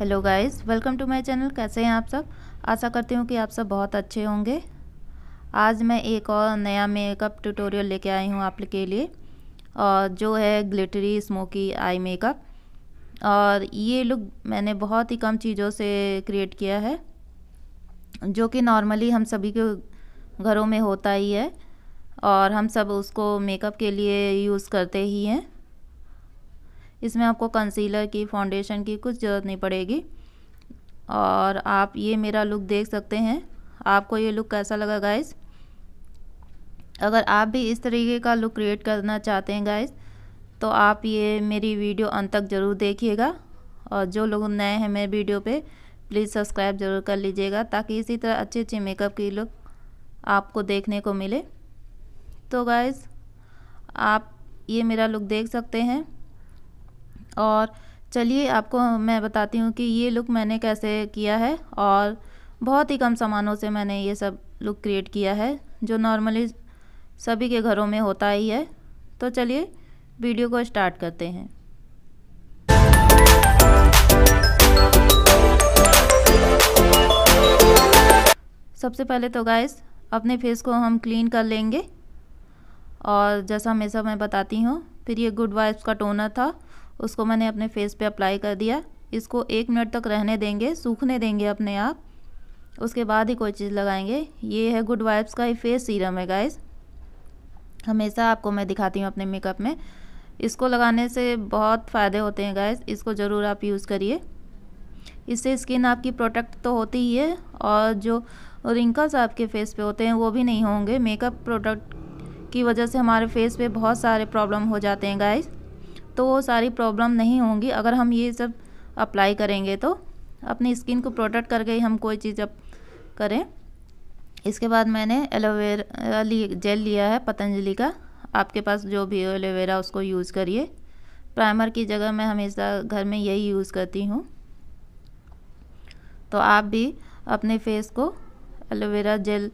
hello guys welcome to my channel कैसे हैं आप सब आशा करती हूँ कि आप सब बहुत अच्छे होंगे आज मैं एक और नया मेकअप ट्यूटोरियल लेके आई हूँ आप के लिए और जो है ग्लिटरी स्मोकी आई मेकअप और ये लुक मैंने बहुत ही कम चीज़ों से क्रिएट किया है जो कि नॉर्मली हम सभी के घरों में होता ही है और हम सब उसको मेकअप के लिए यूज़ करते ही हैं इसमें आपको कंसीलर की फाउंडेशन की कुछ ज़रूरत नहीं पड़ेगी और आप ये मेरा लुक देख सकते हैं आपको ये लुक कैसा लगा गाइस अगर आप भी इस तरीके का लुक क्रिएट करना चाहते हैं गाइस तो आप ये मेरी वीडियो अंत तक ज़रूर देखिएगा और जो लोग नए हैं मेरे वीडियो पे प्लीज़ सब्सक्राइब ज़रूर कर लीजिएगा ताकि इसी तरह अच्छे अच्छे मेकअप की लुक आपको देखने को मिले तो गाइज़ आप ये मेरा लुक देख सकते हैं और चलिए आपको मैं बताती हूँ कि ये लुक मैंने कैसे किया है और बहुत ही कम सामानों से मैंने ये सब लुक क्रिएट किया है जो नॉर्मली सभी के घरों में होता ही है तो चलिए वीडियो को स्टार्ट करते हैं सबसे पहले तो गाइस अपने फेस को हम क्लीन कर लेंगे और जैसा हमेशा मैं बताती हूँ फिर ये गुड वाइब्स का टोनर था उसको मैंने अपने फेस पे अप्लाई कर दिया इसको एक मिनट तक रहने देंगे सूखने देंगे अपने आप उसके बाद ही कोई चीज़ लगाएंगे ये है गुड वाइब्स का ही फेस सीरम है गाइस हमेशा आपको मैं दिखाती हूँ अपने मेकअप में इसको लगाने से बहुत फ़ायदे होते हैं गाइस इसको ज़रूर आप यूज़ करिए इससे स्किन आपकी प्रोटेक्ट तो होती ही है और जो रिंकल्स आपके फेस पे होते हैं वो भी नहीं होंगे मेकअप प्रोडक्ट की वजह से हमारे फेस पे बहुत सारे प्रॉब्लम हो जाते हैं गाइज़ तो वो सारी प्रॉब्लम नहीं होंगी अगर हम ये सब अप्लाई करेंगे तो अपनी स्किन को प्रोटेक्ट करके ही हम कोई चीज़ अब करें इसके बाद मैंने एलोवेरा ली जेल लिया है पतंजलि का आपके पास जो भी हो एलोवेरा उसको यूज़ करिए प्राइमर की जगह मैं हमेशा घर में यही यूज़ करती हूँ तो आप भी अपने फेस को एलोवेरा जेल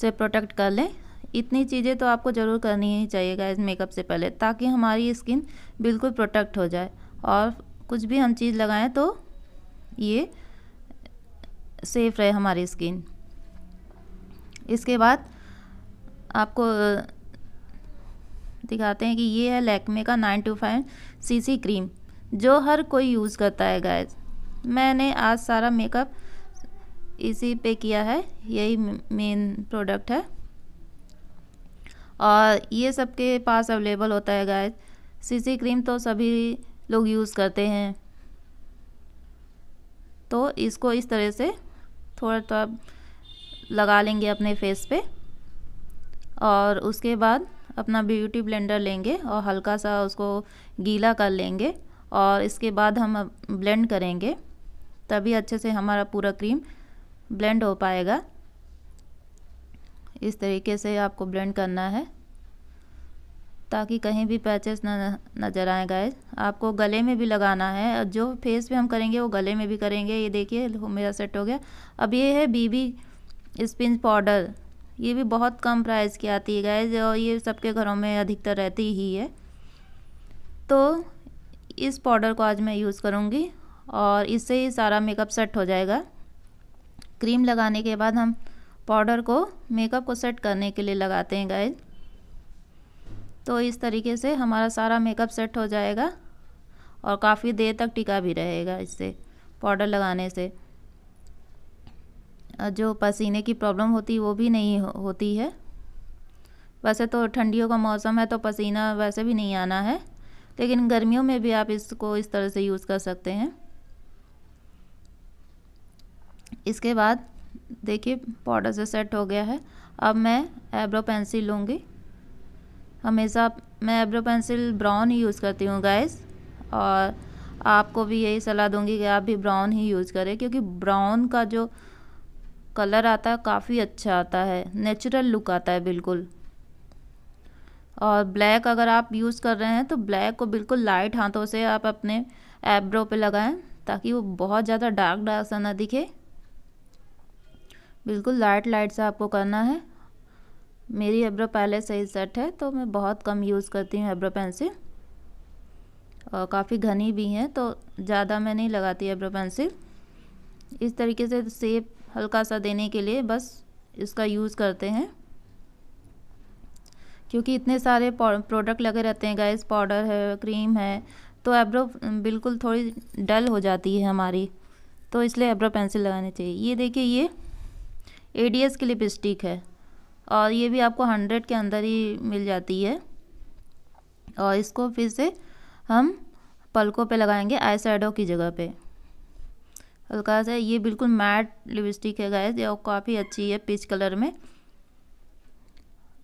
से प्रोटेक्ट कर लें इतनी चीज़ें तो आपको ज़रूर करनी ही चाहिए गाइज मेकअप से पहले ताकि हमारी स्किन बिल्कुल प्रोटेक्ट हो जाए और कुछ भी हम चीज़ लगाएं तो ये सेफ रहे हमारी स्किन इसके बाद आपको दिखाते हैं कि ये है लैकमे का nine to five C cream जो हर कोई यूज़ करता है गैस मैंने आज सारा मेकअप इसी पे किया है यही मेन प्रोडक्ट है और ये सबके पास अवेलेबल होता है गाय सीसी क्रीम तो सभी लोग यूज़ करते हैं तो इसको इस तरह से थोड़ा थोड़ा तो लगा लेंगे अपने फेस पे और उसके बाद अपना ब्यूटी ब्लेंडर लेंगे और हल्का सा उसको गीला कर लेंगे और इसके बाद हम ब्लेंड करेंगे तभी अच्छे से हमारा पूरा क्रीम ब्लेंड हो पाएगा इस तरीके से आपको ब्लेंड करना है ताकि कहीं भी पैचेस ना नज़र आए गाइस आपको गले में भी लगाना है जो फेस पे हम करेंगे वो गले में भी करेंगे ये देखिए मेरा सेट हो गया अब ये है बीबी स्पिन पाउडर ये भी बहुत कम प्राइस की आती है गाइज और ये सबके घरों में अधिकतर रहती ही है तो इस पाउडर को आज मैं यूज़ करूँगी और इससे ही सारा मेकअप सेट हो जाएगा क्रीम लगाने के बाद हम पाउडर को मेकअप को सेट करने के लिए लगाते हैं गाइज तो इस तरीके से हमारा सारा मेकअप सेट हो जाएगा और काफ़ी देर तक टिका भी रहेगा इससे पाउडर लगाने से जो पसीने की प्रॉब्लम होती वो भी नहीं होती है वैसे तो ठंडियों का मौसम है तो पसीना वैसे भी नहीं आना है लेकिन गर्मियों में भी आप इसको इस तरह से यूज़ कर सकते हैं इसके बाद देखिए पाउडर से सेट हो गया है अब मैं एब्रो पेंसिल लूँगी हमेशा मैं एब्रो पेंसिल ब्राउन ही यूज़ करती हूँ गैस और आपको भी यही सलाह दूंगी कि आप भी ब्राउन ही यूज़ करें क्योंकि ब्राउन का जो कलर आता है काफ़ी अच्छा आता है नेचुरल लुक आता है बिल्कुल और ब्लैक अगर आप यूज़ कर रहे हैं तो ब्लैक को बिल्कुल लाइट हाथों से आप अपने एब्रो पे लगाएं ताकि वो बहुत ज़्यादा डार्क डार्क सा ना दिखे बिल्कुल लाइट लाइट से आपको करना है मेरी एब्रो पहले से ही सेट है तो मैं बहुत कम यूज़ करती हूँ एब्रो पेंसिल और काफ़ी घनी भी हैं तो ज़्यादा मैं नहीं लगाती एब्रो पेंसिल इस तरीके से सेप हल्का सा देने के लिए बस इसका यूज़ करते हैं क्योंकि इतने सारे प्रोडक्ट लगे रहते हैं गैस पाउडर है क्रीम है तो एब्रो बिल्कुल थोड़ी डल हो जाती है हमारी तो इसलिए एब्रो पेंसिल लगानी चाहिए ये देखिए ये ए डी एस की लिपस्टिक है और ये भी आपको हंड्रेड के अंदर ही मिल जाती है और इसको फिर से हम पलकों पे लगाएंगे आई साइडो की जगह पे हल्का सा ये बिल्कुल मैट लिपस्टिक है गाइस ये काफ़ी अच्छी है पीच कलर में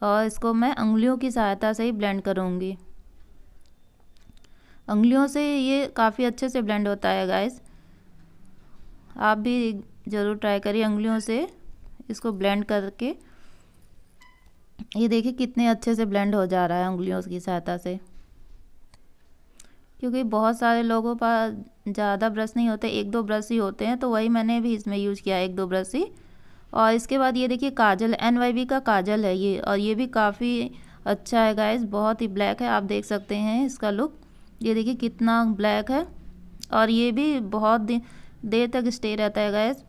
और इसको मैं उंगलियों की सहायता से ही ब्लेंड करूँगी उंगलियों से ये काफ़ी अच्छे से ब्लेंड होता है गाइस आप भी ज़रूर ट्राई करिए उंगलियों से इसको ब्लेंड करके ये देखिए कितने अच्छे से ब्लेंड हो जा रहा है उंगलियों की सहायता से क्योंकि बहुत सारे लोगों पर ज़्यादा ब्रश नहीं होते एक दो ब्रश ही होते हैं तो वही मैंने भी इसमें यूज़ किया एक दो ब्रश ही और इसके बाद ये देखिए काजल एन वाई बी का काजल है ये और ये भी काफ़ी अच्छा है गाइस बहुत ही ब्लैक है आप देख सकते हैं इसका लुक ये देखिए कितना ब्लैक है और ये भी बहुत देर तक स्टे रहता है गैस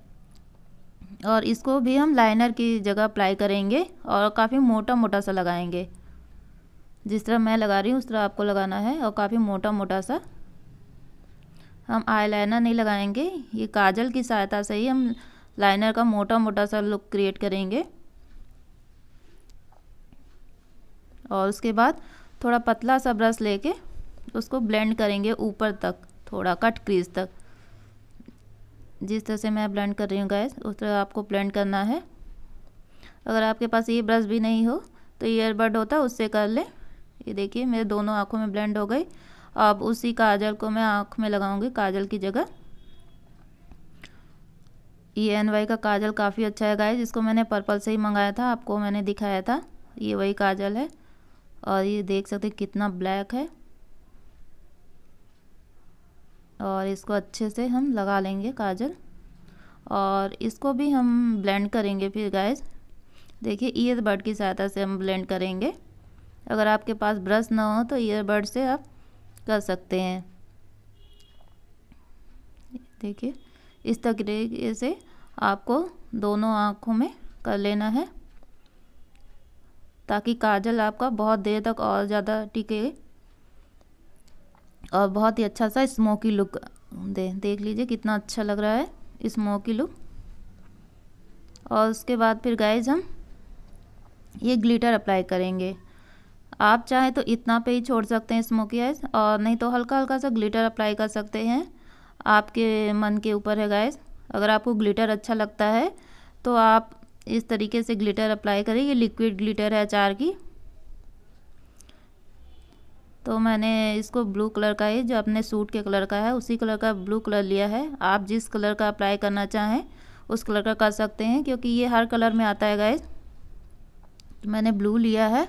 और इसको भी हम लाइनर की जगह अप्लाई करेंगे और काफ़ी मोटा मोटा सा लगाएंगे जिस तरह मैं लगा रही हूँ उस तरह आपको लगाना है और काफ़ी मोटा मोटा सा हम आई लाइनर नहीं लगाएंगे ये काजल की सहायता से ही हम लाइनर का मोटा मोटा सा लुक क्रिएट करेंगे और उसके बाद थोड़ा पतला सा ब्रश लेके उसको ब्लेंड करेंगे ऊपर तक थोड़ा कट क्रीज तक जिस तरह से मैं ब्लेंड कर रही हूँ गैस उस तरह आपको ब्लेंड करना है अगर आपके पास ये ब्रश भी नहीं हो तो ईयरबड होता उससे कर लें ये देखिए मेरे दोनों आँखों में ब्लेंड हो गई अब उसी काजल को मैं आँख में लगाऊंगी काजल की जगह ये एन वाई का काजल काफ़ी अच्छा है गाइस जिसको मैंने पर्पल से ही मंगाया था आपको मैंने दिखाया था ये वही काजल है और ये देख सकते कितना ब्लैक है और इसको अच्छे से हम लगा लेंगे काजल और इसको भी हम ब्लेंड करेंगे फिर गाइस देखिए ईयरबड की सहायता से हम ब्लेंड करेंगे अगर आपके पास ब्रश ना हो तो ईयरबड से आप कर सकते हैं देखिए इस तरीके से आपको दोनों आँखों में कर लेना है ताकि काजल आपका बहुत देर तक और ज़्यादा टिके और बहुत ही अच्छा सा स्मोकी लुक दे देख लीजिए कितना अच्छा लग रहा है स्मोकी लुक और उसके बाद फिर गाइज हम ये ग्लिटर अप्लाई करेंगे आप चाहें तो इतना पे ही छोड़ सकते हैं स्मोकी आइज और नहीं तो हल्का हल्का सा ग्लिटर अप्लाई कर सकते हैं आपके मन के ऊपर है गाइज अगर आपको ग्लिटर अच्छा लगता है तो आप इस तरीके से ग्लिटर अप्लाई करें ये लिक्विड ग्लिटर है अचार की तो मैंने इसको ब्लू कलर का ही जो अपने सूट के कलर का है उसी कलर का ब्लू कलर लिया है आप जिस कलर का अप्लाई करना चाहें उस कलर का कर सकते हैं क्योंकि ये हर कलर में आता है गाइज तो मैंने ब्लू लिया है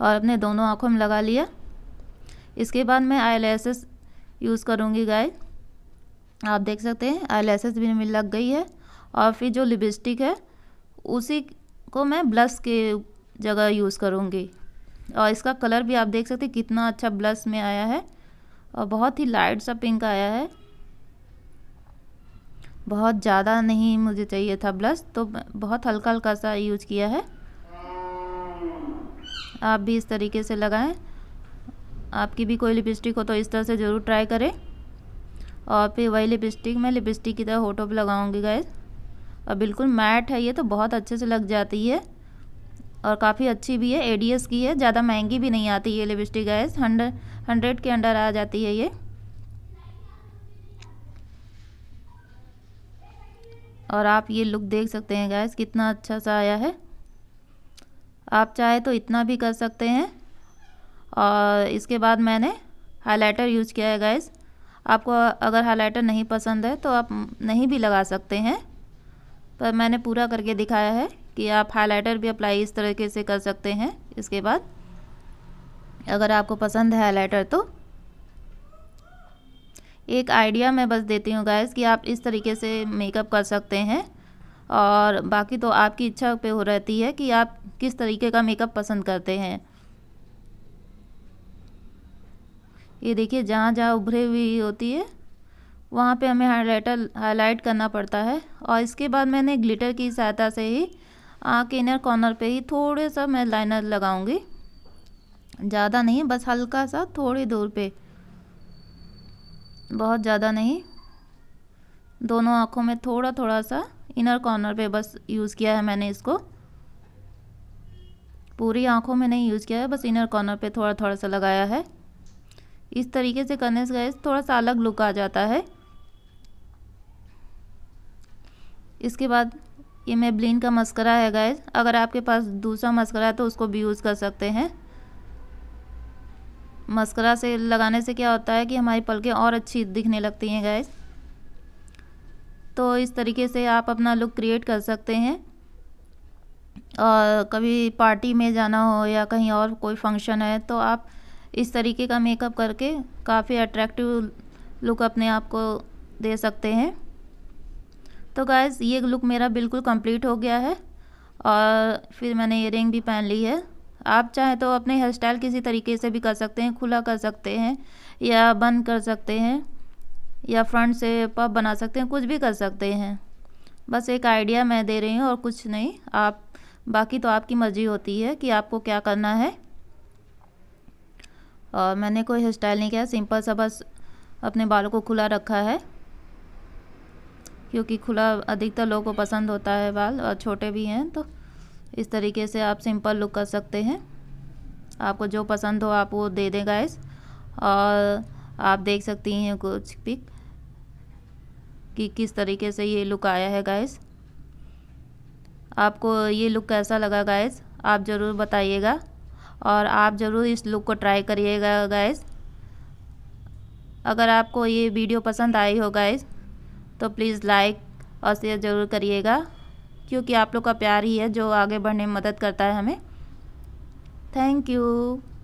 और अपने दोनों आँखों में लगा लिया इसके बाद मैं आई यूज़ करूँगी गाइज आप देख सकते हैं आई भी मेरी लग गई है और फिर जो लिपस्टिक है उसी को मैं ब्लश के जगह यूज़ करूँगी और इसका कलर भी आप देख सकते हैं कितना अच्छा ब्लस में आया है और बहुत ही लाइट सा पिंक आया है बहुत ज़्यादा नहीं मुझे चाहिए था ब्लस तो बहुत हल्का हल्का सा यूज किया है आप भी इस तरीके से लगाएं आपकी भी कोई लिपस्टिक हो तो इस तरह से ज़रूर ट्राई करें और फिर वही लिपस्टिक मैं लिपस्टिक की तरह होटो पर लगाऊंगी गैस और बिल्कुल मैट है ये तो बहुत अच्छे से लग जाती है और काफ़ी अच्छी भी है एडीएस की है ज़्यादा महंगी भी नहीं आती ये लिपस्टिक गैस हंड्रेड हंड्रेड के अंडर आ जाती है ये और आप ये लुक देख सकते हैं गैस कितना अच्छा सा आया है आप चाहे तो इतना भी कर सकते हैं और इसके बाद मैंने हाइलाइटर यूज किया है गैस आपको अगर हाइलाइटर नहीं पसंद है तो आप नहीं भी लगा सकते हैं पर मैंने पूरा करके दिखाया है कि आप हाइलाइटर भी अप्लाई इस तरीके से कर सकते हैं इसके बाद अगर आपको पसंद है हाइलाइटर तो एक आइडिया मैं बस देती हूँ गाइस कि आप इस तरीके से मेकअप कर सकते हैं और बाकी तो आपकी इच्छा पे हो रहती है कि आप किस तरीके का मेकअप पसंद करते हैं ये देखिए जहाँ जहाँ उभरे हुई होती है वहाँ पे हमें हाइलाइटर हाईलाइट करना पड़ता है और इसके बाद मैंने ग्लिटर की सहायता से ही आँख इनर कॉर्नर पे ही थोड़े सा मैं लाइनर लगाऊंगी ज़्यादा नहीं बस हल्का सा थोड़ी दूर पे बहुत ज़्यादा नहीं दोनों आँखों में थोड़ा थोड़ा सा इनर कॉर्नर पे बस यूज़ किया है मैंने इसको पूरी आँखों में नहीं यूज़ किया है बस इनर कॉर्नर पे थोड़ा थोड़ा सा लगाया है इस तरीके से करने से गए थोड़ा सा अलग लुक आ जाता है इसके बाद ये मेबलिन का मस्करा है गाइज अगर आपके पास दूसरा मस्करा है तो उसको भी यूज़ कर सकते हैं मस्करा से लगाने से क्या होता है कि हमारी पलकें और अच्छी दिखने लगती हैं गाइज तो इस तरीके से आप अपना लुक क्रिएट कर सकते हैं और कभी पार्टी में जाना हो या कहीं और कोई फंक्शन है तो आप इस तरीके का मेकअप करके काफ़ी अट्रैक्टिव लुक अपने आप को दे सकते हैं तो गाइज़ ये लुक मेरा बिल्कुल कंप्लीट हो गया है और फिर मैंने ये रिंग भी पहन ली है आप चाहें तो अपने हेयर स्टाइल किसी तरीके से भी कर सकते हैं खुला कर सकते हैं या बंद कर सकते हैं या फ्रंट से पप बना सकते हैं कुछ भी कर सकते हैं बस एक आइडिया मैं दे रही हूँ और कुछ नहीं आप बाकी तो आपकी मर्ज़ी होती है कि आपको क्या करना है और मैंने कोई हेयर स्टाइल नहीं किया सिंपल सा बस अपने बालों को खुला रखा है क्योंकि खुला अधिकतर लोगों को पसंद होता है बाल और छोटे भी हैं तो इस तरीके से आप सिंपल लुक कर सकते हैं आपको जो पसंद हो आप वो दे दें गैस और आप देख सकती हैं कुछ पिक कि किस तरीके से ये लुक आया है गैस आपको ये लुक कैसा लगा गैस आप ज़रूर बताइएगा और आप ज़रूर इस लुक को ट्राई करिएगा गैस अगर आपको ये वीडियो पसंद आई हो गैस तो प्लीज़ लाइक और शेयर ज़रूर करिएगा क्योंकि आप लोग का प्यार ही है जो आगे बढ़ने में मदद करता है हमें थैंक यू